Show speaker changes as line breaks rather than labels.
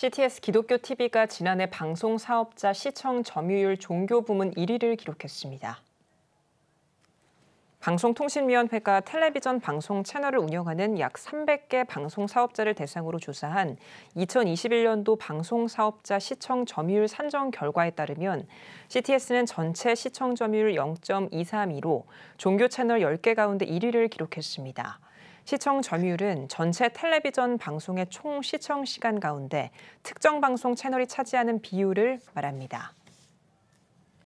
CTS 기독교 TV가 지난해 방송 사업자 시청 점유율 종교 부문 1위를 기록했습니다. 방송통신위원회가 텔레비전 방송 채널을 운영하는 약 300개 방송 사업자를 대상으로 조사한 2021년도 방송 사업자 시청 점유율 산정 결과에 따르면 CTS는 전체 시청 점유율 0.232로 종교 채널 10개 가운데 1위를 기록했습니다. 시청 점유율은 전체 텔레비전 방송의 총 시청 시간 가운데 특정 방송 채널이 차지하는 비율을 말합니다.